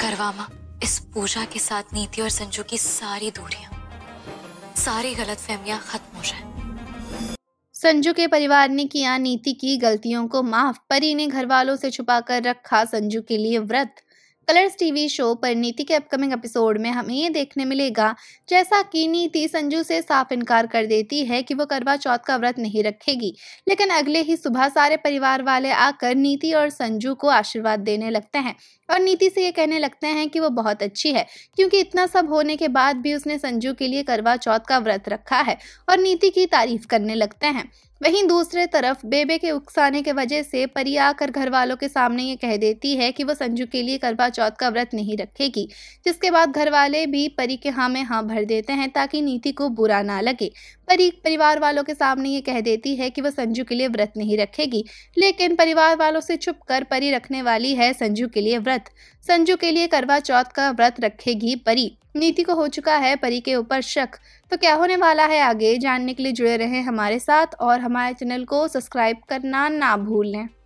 करवामा इस पूजा के साथ नीति और संजू की सारी दूरिया सारी गलत फहमिया खत्म हो जाए संजू के परिवार ने किया नीति की गलतियों को माफ परी ने घर वालों से छुपा कर रखा संजू के लिए व्रत कलर्स टीवी शो पर नीति के अपकमिंग एपिसोड में हमें ये देखने मिलेगा जैसा कि नीति संजू से साफ इनकार कर देती है कि वो करवा चौथ का व्रत नहीं रखेगी लेकिन अगले ही सुबह सारे परिवार वाले आकर नीति और संजू को आशीर्वाद देने लगते हैं और नीति से ये कहने लगते हैं कि वो बहुत अच्छी है क्योंकि इतना सब होने के बाद भी उसने संजू के लिए करवा चौथ का व्रत रखा है और नीति की तारीफ करने लगते हैं वहीं दूसरे तरफ बेबे के उकसाने के वजह से परी आकर घर वालों के सामने ये कह देती है कि वो संजू के लिए करवा चौथ का व्रत नहीं रखेगी जिसके बाद घर वाले भी परी के हाँ में हाँ भर देते हैं ताकि नीति को बुरा ना लगे परी परिवार वालों के सामने ये कह देती है कि वह संजू के लिए व्रत नहीं रखेगी लेकिन परिवार वालों से छुप कर परी रखने वाली है संजू के लिए व्रत संजू के लिए करवा चौथ का व्रत रखेगी परी नीति को हो चुका है परी के ऊपर शक तो क्या होने वाला है आगे जानने के लिए जुड़े रहें हमारे साथ और हमारे चैनल को सब्सक्राइब करना ना भूलें